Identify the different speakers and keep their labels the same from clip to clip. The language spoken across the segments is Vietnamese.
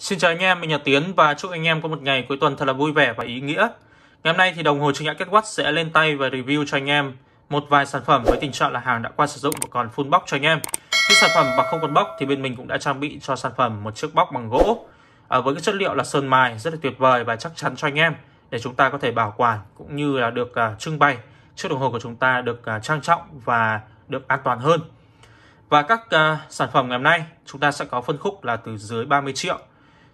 Speaker 1: Xin chào anh em, mình là Tiến và chúc anh em có một ngày cuối tuần thật là vui vẻ và ý nghĩa. Ngày hôm nay thì đồng hồ chứng kết quát sẽ lên tay và review cho anh em một vài sản phẩm với tình trạng là hàng đã qua sử dụng và còn full box cho anh em. Khi sản phẩm mà không còn box thì bên mình cũng đã trang bị cho sản phẩm một chiếc box bằng gỗ à, với cái chất liệu là sơn mài rất là tuyệt vời và chắc chắn cho anh em để chúng ta có thể bảo quản cũng như là được à, trưng bày chiếc đồng hồ của chúng ta được à, trang trọng và được an toàn hơn. Và các à, sản phẩm ngày hôm nay chúng ta sẽ có phân khúc là từ dưới 30 triệu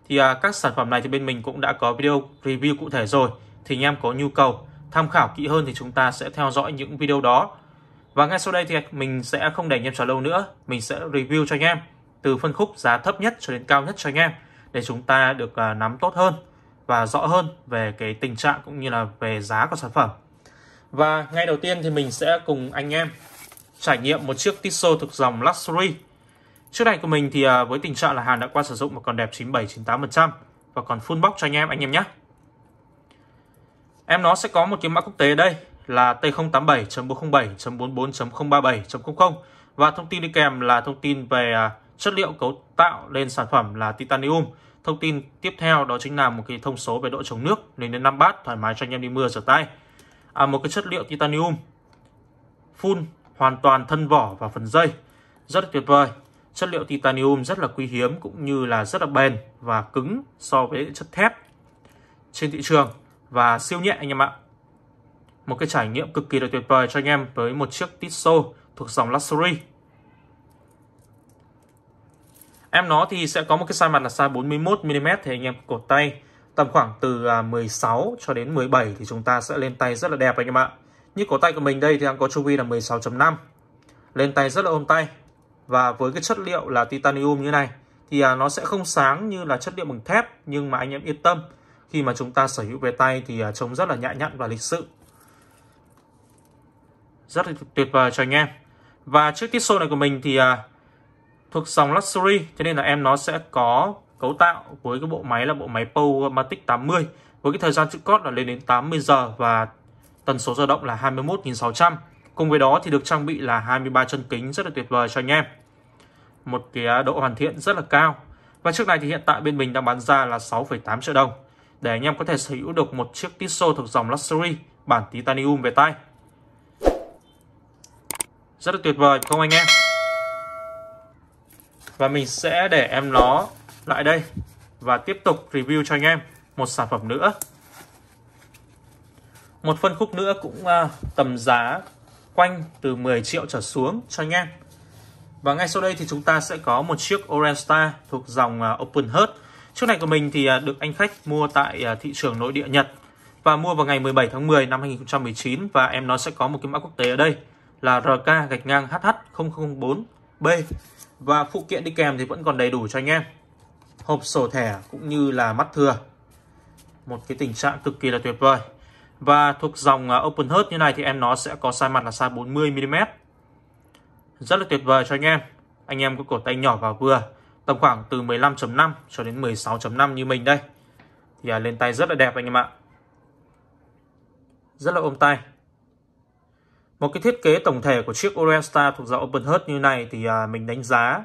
Speaker 1: thì à, các sản phẩm này thì bên mình cũng đã có video review cụ thể rồi thì anh em có nhu cầu tham khảo kỹ hơn thì chúng ta sẽ theo dõi những video đó và ngay sau đây thì mình sẽ không để anh em chờ lâu nữa mình sẽ review cho anh em từ phân khúc giá thấp nhất cho đến cao nhất cho anh em để chúng ta được à, nắm tốt hơn và rõ hơn về cái tình trạng cũng như là về giá của sản phẩm và ngay đầu tiên thì mình sẽ cùng anh em trải nghiệm một chiếc Tissot thuộc dòng Luxury trước này của mình thì à, với tình trạng là hàng đã qua sử dụng mà còn đẹp 97-98% và còn full box cho anh em anh em nhé. Em nó sẽ có một cái mã quốc tế đây là T087.407.44.037.00 và thông tin đi kèm là thông tin về à, chất liệu cấu tạo lên sản phẩm là titanium. Thông tin tiếp theo đó chính là một cái thông số về độ chống nước lên đến 5 bát thoải mái cho anh em đi mưa rửa tay. À, một cái chất liệu titanium full hoàn toàn thân vỏ và phần dây rất là tuyệt vời Chất liệu titanium rất là quý hiếm cũng như là rất là bền và cứng so với chất thép trên thị trường và siêu nhẹ anh em ạ. Một cái trải nghiệm cực kỳ là tuyệt vời cho anh em với một chiếc Tissot thuộc dòng Luxury. Em nó thì sẽ có một cái size mặt là size 41mm thì anh em cột tay tầm khoảng từ 16 à, cho đến 17 thì chúng ta sẽ lên tay rất là đẹp anh em ạ. Như cổ tay của mình đây thì đang có chu vi là 16.5. Lên tay rất là ôm tay và với cái chất liệu là titanium như này thì à, nó sẽ không sáng như là chất liệu bằng thép nhưng mà anh em yên tâm khi mà chúng ta sở hữu về tay thì à, trông rất là nhã nhặn và lịch sự rất là tuyệt vời cho anh em và chiếc Tissot này của mình thì à, thuộc dòng Luxury cho nên là em nó sẽ có cấu tạo với cái bộ máy là bộ máy Powermatic 80 với cái thời gian chữ cốt là lên đến 80 giờ và tần số dao động là 21.600 Cùng với đó thì được trang bị là 23 chân kính rất là tuyệt vời cho anh em. Một cái à, độ hoàn thiện rất là cao. Và chiếc này thì hiện tại bên mình đang bán ra là 6,8 triệu đồng. Để anh em có thể sở hữu được một chiếc Tissot thuộc dòng Luxury bản titanium về tay. Rất là tuyệt vời không anh em? Và mình sẽ để em nó lại đây và tiếp tục review cho anh em một sản phẩm nữa. Một phân khúc nữa cũng à, tầm giá quanh từ 10 triệu trở xuống cho anh em Và ngay sau đây thì chúng ta sẽ có một chiếc Orange Star thuộc dòng à, Open Heart. Chiếc này của mình thì à, được anh khách mua tại à, thị trường nội địa Nhật và mua vào ngày 17 tháng 10 năm 2019 và em nó sẽ có một cái mã quốc tế ở đây là RK gạch ngang HH004B và phụ kiện đi kèm thì vẫn còn đầy đủ cho anh em. Hộp sổ thẻ cũng như là mắt thừa. Một cái tình trạng cực kỳ là tuyệt vời. Và thuộc dòng à, Open Heart như này thì em nó sẽ có sai mặt là sai 40mm. Rất là tuyệt vời cho anh em. Anh em có cổ tay nhỏ và vừa. Tầm khoảng từ 15.5 cho đến 16.5 như mình đây. Thì à, lên tay rất là đẹp anh em ạ. Rất là ôm tay. Một cái thiết kế tổng thể của chiếc Oresta thuộc dòng Open Heart như này thì à, mình đánh giá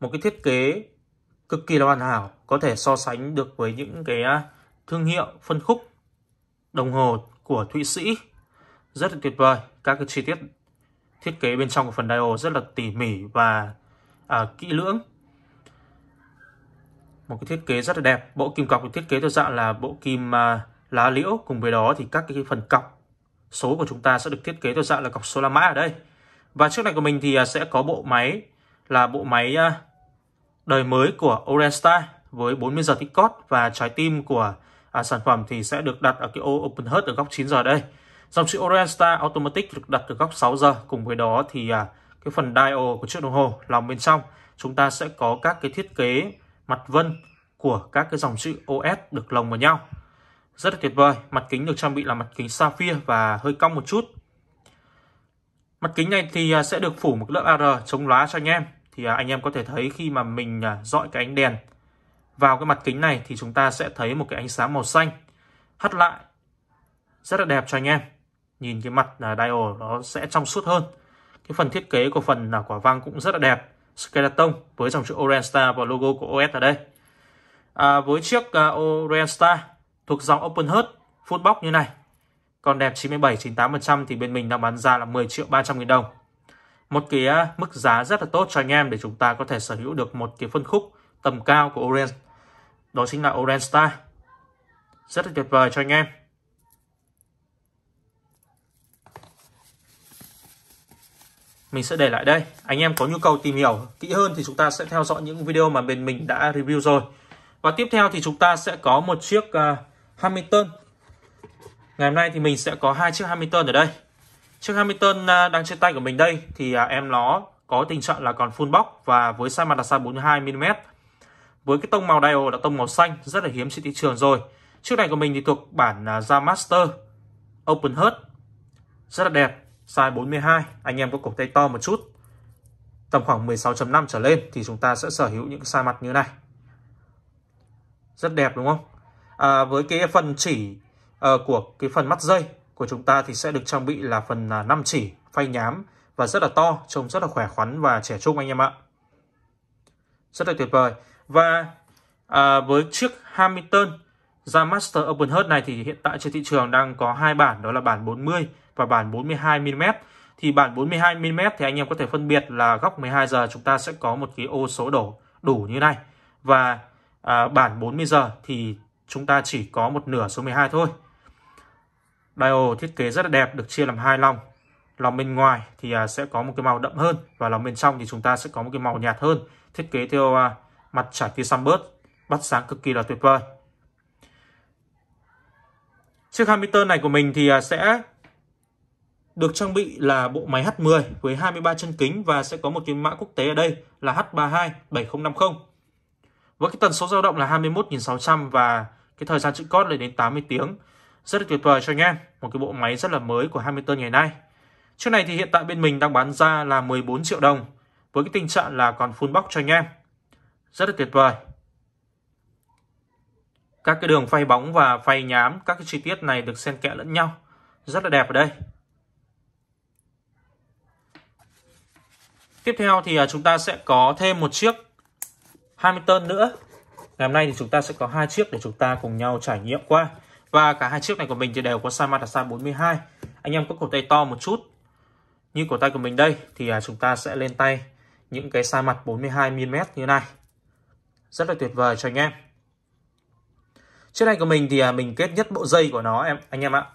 Speaker 1: một cái thiết kế cực kỳ là hoàn hảo. Có thể so sánh được với những cái thương hiệu phân khúc đồng hồ của Thụy Sĩ. Rất là tuyệt vời. Các cái chi tiết thiết kế bên trong của phần dial rất là tỉ mỉ và à, kỹ lưỡng. Một cái thiết kế rất là đẹp. Bộ kim cọc được thiết kế theo dạng là bộ kim à, lá liễu. Cùng với đó thì các cái phần cọc số của chúng ta sẽ được thiết kế theo dạng là cọc số la mã ở đây. Và trước này của mình thì à, sẽ có bộ máy là bộ máy à, đời mới của Orenstar với 40 giờ tích cót và trái tim của à, sản phẩm thì sẽ được đặt ở cái ô Open hết ở góc 9 giờ đây. Dòng chữ Orient Star Automatic được đặt ở góc 6 giờ. Cùng với đó thì à, cái phần dial của chiếc đồng hồ lòng bên trong chúng ta sẽ có các cái thiết kế mặt vân của các cái dòng chữ OS được lồng vào nhau. Rất là tuyệt vời. Mặt kính được trang bị là mặt kính sapphire và hơi cong một chút. Mặt kính này thì à, sẽ được phủ một lớp AR chống lóa cho anh em. Thì à, anh em có thể thấy khi mà mình à, dọi cái ánh đèn vào cái mặt kính này thì chúng ta sẽ thấy một cái ánh sáng màu xanh hắt lại rất là đẹp cho anh em nhìn cái mặt à, diode nó sẽ trong suốt hơn cái phần thiết kế của phần là quả vang cũng rất là đẹp skeleton với dòng chữ Orange Star và logo của OS ở đây à, với chiếc uh, Orange Star thuộc dòng Open Heart full box như này còn đẹp 97 98% thì bên mình đang bán ra là 10 triệu 300 nghìn đồng một cái uh, mức giá rất là tốt cho anh em để chúng ta có thể sở hữu được một cái phân khúc tầm cao của Orange đó chính là Orange Star rất là tuyệt vời cho anh em mình sẽ để lại đây anh em có nhu cầu tìm hiểu kỹ hơn thì chúng ta sẽ theo dõi những video mà bên mình đã review rồi và tiếp theo thì chúng ta sẽ có một chiếc uh, Hamilton ngày hôm nay thì mình sẽ có hai chiếc Hamilton ở đây chiếc Hamilton uh, đang trên tay của mình đây thì uh, em nó có tình trạng là còn full box và với size mặt là size 42mm với cái tông màu dial là tông màu xanh rất là hiếm trên thị trường rồi chiếc này của mình thì thuộc bản ra à, master open heart rất là đẹp size 42 anh em có cổ tay to một chút tầm khoảng 16.5 trở lên thì chúng ta sẽ sở hữu những size mặt như này rất đẹp đúng không à, với cái phần chỉ uh, của cái phần mắt dây của chúng ta thì sẽ được trang bị là phần uh, à, 5 chỉ phay nhám và rất là to trông rất là khỏe khoắn và trẻ trung anh em ạ rất là tuyệt vời và à, với chiếc Hamilton ra Master Open Hurt này thì hiện tại trên thị trường đang có hai bản đó là bản 40 và bản 42 mm. Thì bản 42 mm thì anh em có thể phân biệt là góc 12 giờ chúng ta sẽ có một cái ô số đổ đủ như này và à, bản 40 giờ thì chúng ta chỉ có một nửa số 12 thôi. dial thiết kế rất là đẹp được chia làm hai lòng. Lòng bên ngoài thì à, sẽ có một cái màu đậm hơn và lòng bên trong thì chúng ta sẽ có một cái màu nhạt hơn, thiết kế theo à, mặt trải phía Sunbird bắt sáng cực kỳ là tuyệt vời. Chiếc Hamilton này của mình thì à, sẽ được trang bị là bộ máy H10 với 23 chân kính và sẽ có một cái mã quốc tế ở đây là H327050. Với cái tần số dao động là 21.600 và cái thời gian chữ cód lên đến 80 tiếng. Rất là tuyệt vời cho anh em, một cái bộ máy rất là mới của Hamilton ngày nay. Chiếc này thì hiện tại bên mình đang bán ra là 14 triệu đồng với cái tình trạng là còn full box cho anh em rất là tuyệt vời các cái đường phay bóng và phay nhám các cái chi tiết này được xen kẽ lẫn nhau rất là đẹp ở đây tiếp theo thì à, chúng ta sẽ có thêm một chiếc 20 tơn nữa ngày hôm nay thì chúng ta sẽ có hai chiếc để chúng ta cùng nhau trải nghiệm qua và cả hai chiếc này của mình thì đều có size mặt là size 42 anh em có cổ tay to một chút như cổ tay của mình đây thì à, chúng ta sẽ lên tay những cái size mặt 42mm như này rất là tuyệt vời cho anh em chiếc này của mình thì à, mình kết nhất bộ dây của nó em anh em ạ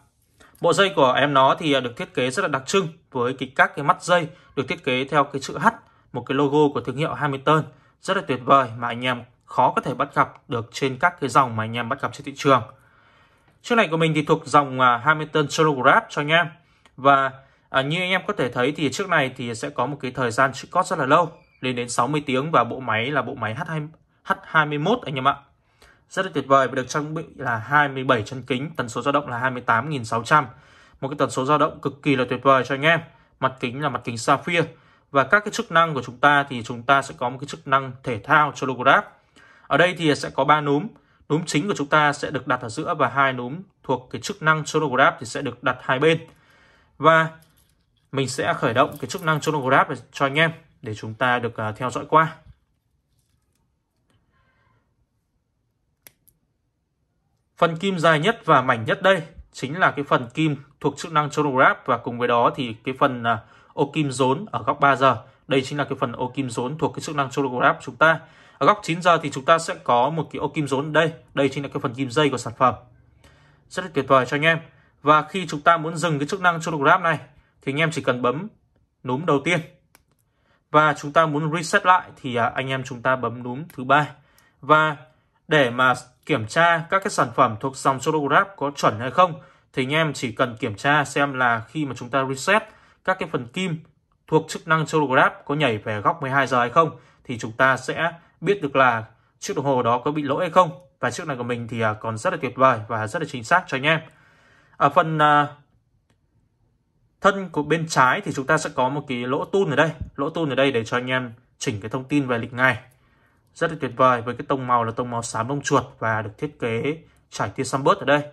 Speaker 1: bộ dây của em nó thì à, được thiết kế rất là đặc trưng với cái các cái mắt dây được thiết kế theo cái chữ H một cái logo của thương hiệu Hamilton rất là tuyệt vời mà anh em khó có thể bắt gặp được trên các cái dòng mà anh em bắt gặp trên thị trường chiếc này của mình thì thuộc dòng à, Hamilton Chronograph cho anh em và à, như anh em có thể thấy thì chiếc này thì sẽ có một cái thời gian chữ cót rất là lâu lên đến 60 tiếng và bộ máy là bộ máy H2 H21 anh em ạ. Rất là tuyệt vời và được trang bị là 27 chân kính, tần số dao động là 28.600. Một cái tần số dao động cực kỳ là tuyệt vời cho anh em. Mặt kính là mặt kính sapphire và các cái chức năng của chúng ta thì chúng ta sẽ có một cái chức năng thể thao cho logograph. Ở đây thì sẽ có ba núm. Núm chính của chúng ta sẽ được đặt ở giữa và hai núm thuộc cái chức năng chronograph thì sẽ được đặt hai bên. Và mình sẽ khởi động cái chức năng chronograph cho anh em để chúng ta được à, theo dõi qua. Phần kim dài nhất và mảnh nhất đây chính là cái phần kim thuộc chức năng chronograph và cùng với đó thì cái phần à, ô kim rốn ở góc 3 giờ. Đây chính là cái phần ô kim rốn thuộc cái chức năng chronograph chúng ta. Ở góc 9 giờ thì chúng ta sẽ có một cái ô kim rốn đây. Đây chính là cái phần kim dây của sản phẩm. Rất là tuyệt vời cho anh em. Và khi chúng ta muốn dừng cái chức năng chronograph này thì anh em chỉ cần bấm núm đầu tiên. Và chúng ta muốn reset lại thì à, anh em chúng ta bấm núm thứ ba Và để mà kiểm tra các cái sản phẩm thuộc dòng Sodograph có chuẩn hay không thì anh em chỉ cần kiểm tra xem là khi mà chúng ta reset các cái phần kim thuộc chức năng Sodograph có nhảy về góc 12 giờ hay không thì chúng ta sẽ biết được là chiếc đồng hồ đó có bị lỗi hay không và chiếc này của mình thì à, còn rất là tuyệt vời và rất là chính xác cho anh em ở phần à, thân của bên trái thì chúng ta sẽ có một cái lỗ tun ở đây lỗ tun ở đây để cho anh em chỉnh cái thông tin về lịch ngày rất là tuyệt vời với cái tông màu là tông màu xám lông chuột và được thiết kế trải tia xăm bớt ở đây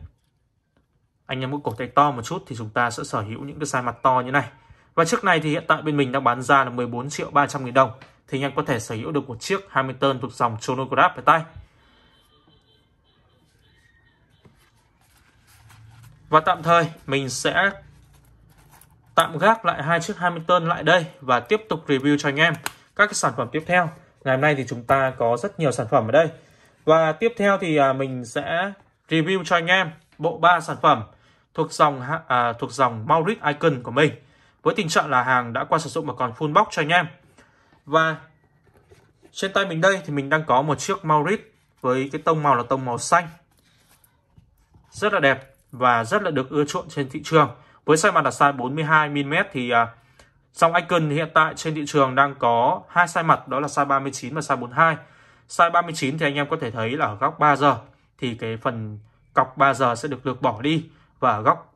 Speaker 1: anh em có cổ tay to một chút thì chúng ta sẽ sở hữu những cái size mặt to như này và chiếc này thì hiện tại bên mình đang bán ra là 14 triệu 300 nghìn đồng thì anh em có thể sở hữu được một chiếc Hamilton thuộc dòng chronograph ở tay và tạm thời mình sẽ tạm gác lại hai chiếc Hamilton lại đây và tiếp tục review cho anh em các cái sản phẩm tiếp theo Ngày hôm nay thì chúng ta có rất nhiều sản phẩm ở đây. Và tiếp theo thì à, mình sẽ review cho anh em bộ ba sản phẩm thuộc dòng à, thuộc dòng Mauric Icon của mình. Với tình trạng là hàng đã qua sử dụng mà còn full box cho anh em. Và trên tay mình đây thì mình đang có một chiếc Mauric với cái tông màu là tông màu xanh. Rất là đẹp và rất là được ưa chuộng trên thị trường. Với size mặt là size 42mm thì à, Song Icon hiện tại trên thị trường đang có hai size mặt đó là size 39 và size 42. Size 39 thì anh em có thể thấy là ở góc 3 giờ thì cái phần cọc 3 giờ sẽ được lược bỏ đi và ở góc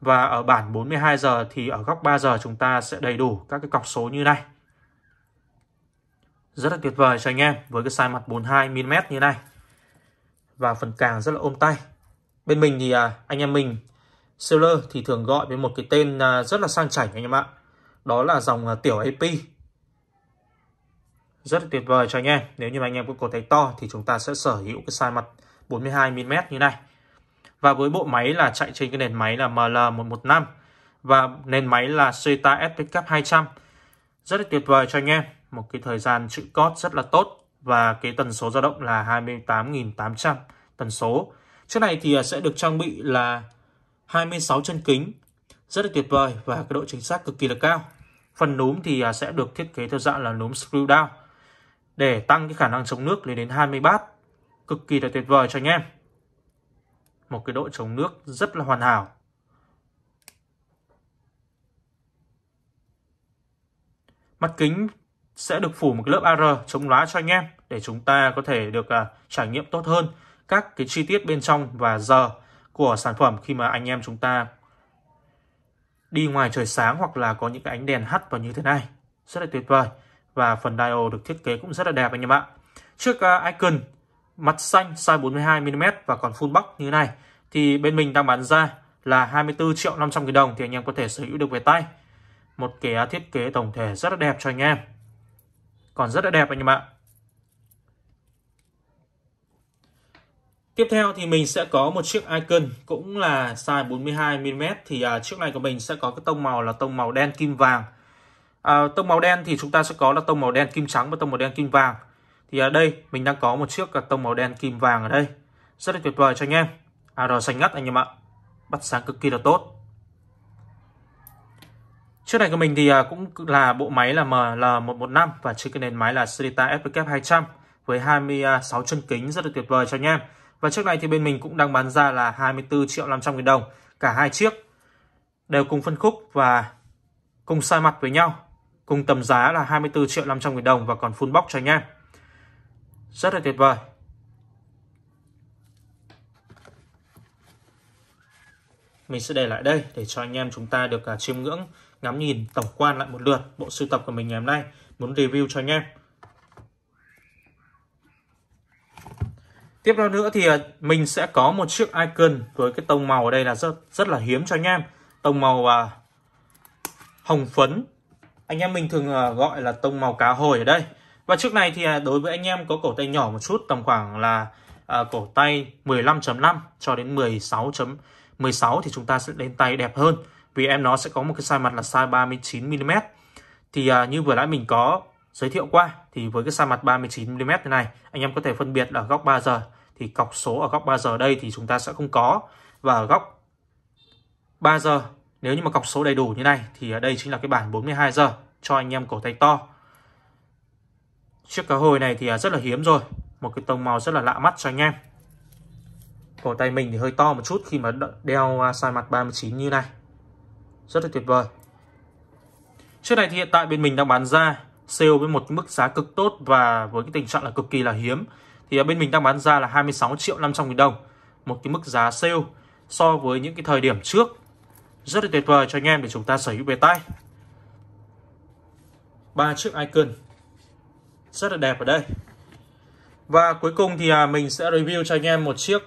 Speaker 1: và ở bản 42 giờ thì ở góc 3 giờ chúng ta sẽ đầy đủ các cái cọc số như này. Rất là tuyệt vời cho anh em với cái size mặt 42 mm như này. Và phần càng rất là ôm tay. Bên mình thì à, anh em mình seller thì thường gọi với một cái tên à, rất là sang chảnh anh em ạ đó là dòng à, tiểu AP rất tuyệt vời cho anh em nếu như mà anh em có cầu thấy to thì chúng ta sẽ sở hữu cái size mặt 42mm như này và với bộ máy là chạy trên cái nền máy là ML115 và nền máy là Zeta SPCAP 200 rất là tuyệt vời cho anh em một cái thời gian chữ cót rất là tốt và cái tần số dao động là 28.800 tần số chiếc này thì à, sẽ được trang bị là 26 chân kính rất là tuyệt vời và cái độ chính xác cực kỳ là cao. Phần núm thì à, sẽ được thiết kế theo dạng là núm screw down để tăng cái khả năng chống nước lên đến 20 bát. Cực kỳ là tuyệt vời cho anh em. Một cái độ chống nước rất là hoàn hảo. Mặt kính sẽ được phủ một lớp AR chống lóa cho anh em để chúng ta có thể được uh, trải nghiệm tốt hơn các cái chi tiết bên trong và giờ của sản phẩm khi mà anh em chúng ta đi ngoài trời sáng hoặc là có những cái ánh đèn hắt vào như thế này rất là tuyệt vời và phần dial được thiết kế cũng rất là đẹp anh em ạ chiếc à, icon mặt xanh size 42 mm và còn full box như thế này thì bên mình đang bán ra là 24 triệu 500 nghìn đồng thì anh em có thể sở hữu được về tay một cái à, thiết kế tổng thể rất là đẹp cho anh em còn rất là đẹp anh em ạ Tiếp theo thì mình sẽ có một chiếc Icon cũng là size 42mm thì à, chiếc này của mình sẽ có cái tông màu là tông màu đen kim vàng. À, tông màu đen thì chúng ta sẽ có là tông màu đen kim trắng và tông màu đen kim vàng. Thì ở à, đây mình đang có một chiếc à, tông màu đen kim vàng ở đây. Rất là tuyệt vời cho anh em. À, rồi xanh ngắt anh em ạ. Bắt sáng cực kỳ là tốt. Chiếc này của mình thì à, cũng là bộ máy là ML115 và chiếc cái nền máy là Srita FW200 với 26 chân kính rất là tuyệt vời cho anh em. Và chiếc này thì bên mình cũng đang bán ra là 24 triệu 500 nghìn đồng. Cả hai chiếc đều cùng phân khúc và cùng sai mặt với nhau. Cùng tầm giá là 24 triệu 500 nghìn đồng và còn full box cho anh em. Rất là tuyệt vời. Mình sẽ để lại đây để cho anh em chúng ta được à, chiêm ngưỡng ngắm nhìn tổng quan lại một lượt bộ sưu tập của mình ngày hôm nay. Muốn review cho anh em. Tiếp theo nữa thì à, mình sẽ có một chiếc icon với cái tông màu ở đây là rất rất là hiếm cho anh em. Tông màu à, hồng phấn. Anh em mình thường à, gọi là tông màu cá hồi ở đây. Và trước này thì à, đối với anh em có cổ tay nhỏ một chút tầm khoảng là à, cổ tay 15.5 cho đến 16. 16 thì chúng ta sẽ lên tay đẹp hơn. Vì em nó sẽ có một cái size mặt là size 39mm. Thì à, như vừa nãy mình có giới thiệu qua thì với cái sa mặt 39mm này, này anh em có thể phân biệt ở góc 3 giờ thì cọc số ở góc 3 giờ đây thì chúng ta sẽ không có và ở góc 3 giờ nếu như mà cọc số đầy đủ như này thì ở đây chính là cái bản 42 giờ cho anh em cổ tay to chiếc cá hồi này thì à, rất là hiếm rồi một cái tông màu rất là lạ mắt cho anh em cổ tay mình thì hơi to một chút khi mà đeo à, sai mặt 39 như này rất là tuyệt vời chiếc này thì hiện tại bên mình đang bán ra sale với một mức giá cực tốt và với cái tình trạng là cực kỳ là hiếm thì bên mình đang bán ra là 26 triệu 500 nghìn đồng một cái mức giá sale so với những cái thời điểm trước rất là tuyệt vời cho anh em để chúng ta sở hữu về tay ba chiếc icon rất là đẹp ở đây và cuối cùng thì à, mình sẽ review cho anh em một chiếc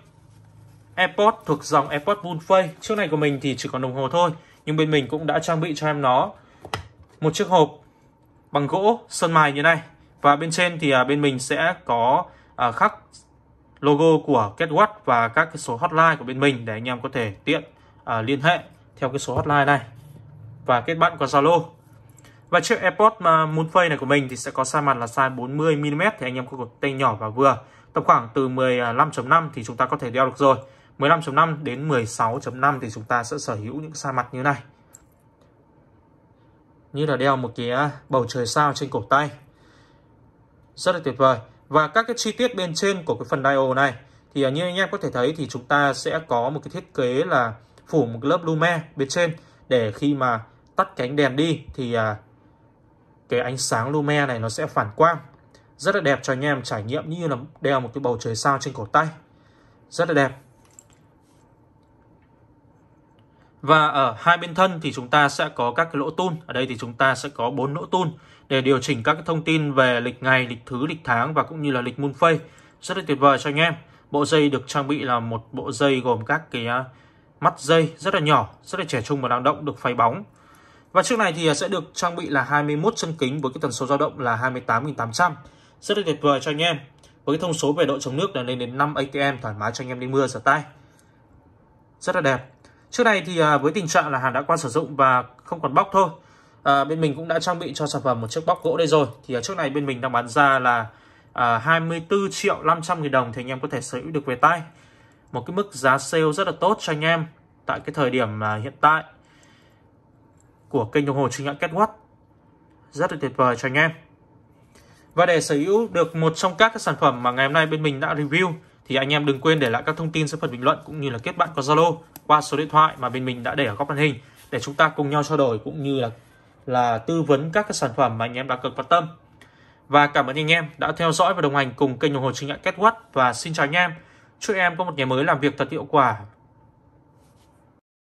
Speaker 1: AirPods thuộc dòng AirPods Bullface chiếc này của mình thì chỉ còn đồng hồ thôi nhưng bên mình cũng đã trang bị cho em nó một chiếc hộp bằng gỗ sơn mài như này và bên trên thì à, bên mình sẽ có à, khắc logo của KetWatt và các cái số hotline của bên mình để anh em có thể tiện à, liên hệ theo cái số hotline này và kết bạn qua Zalo và chiếc AirPods mà muốn Moonface này của mình thì sẽ có size mặt là size 40mm thì anh em có cột tay nhỏ và vừa. Tầm khoảng từ 15.5 thì chúng ta có thể đeo được rồi. 15.5 đến 16.5 thì chúng ta sẽ sở hữu những size mặt như này như là đeo một cái à, bầu trời sao trên cổ tay rất là tuyệt vời và các cái chi tiết bên trên của cái phần dial này thì à, như anh em có thể thấy thì chúng ta sẽ có một cái thiết kế là phủ một lớp lume bên trên để khi mà tắt cánh đèn đi thì à, cái ánh sáng lume này nó sẽ phản quang rất là đẹp cho anh em trải nghiệm như là đeo một cái bầu trời sao trên cổ tay rất là đẹp Và ở hai bên thân thì chúng ta sẽ có các cái lỗ tun. Ở đây thì chúng ta sẽ có bốn lỗ tun để điều chỉnh các cái thông tin về lịch ngày, lịch thứ, lịch tháng và cũng như là lịch moon phase. Rất là tuyệt vời cho anh em. Bộ dây được trang bị là một bộ dây gồm các cái à, mắt dây rất là nhỏ, rất là trẻ trung và năng động được phay bóng. Và chiếc này thì à, sẽ được trang bị là 21 chân kính với cái tần số dao động là 28.800. Rất là tuyệt vời cho anh em. Với cái thông số về độ chống nước là lên đến 5 ATM thoải mái cho anh em đi mưa rửa tay. Rất là đẹp. Trước này thì à, với tình trạng là hàng đã qua sử dụng và không còn bóc thôi. À, bên mình cũng đã trang bị cho sản phẩm một chiếc bóc gỗ đây rồi. Thì à, trước này bên mình đang bán ra là à, 24 triệu 500 nghìn đồng thì anh em có thể sở hữu được về tay. Một cái mức giá sale rất là tốt cho anh em tại cái thời điểm à, hiện tại của kênh đồng hồ chính hãng Catwatt. Rất là tuyệt vời cho anh em. Và để sở hữu được một trong các cái sản phẩm mà ngày hôm nay bên mình đã review thì anh em đừng quên để lại các thông tin dưới phần bình luận cũng như là kết bạn qua Zalo qua số điện thoại mà bên mình đã để ở góc màn hình để chúng ta cùng nhau trao đổi cũng như là là tư vấn các cái sản phẩm mà anh em đã cực quan tâm. Và cảm ơn anh em đã theo dõi và đồng hành cùng kênh đồng hồ chính hãng Kết quát và xin chào anh em. Chúc em có một ngày mới làm việc thật hiệu quả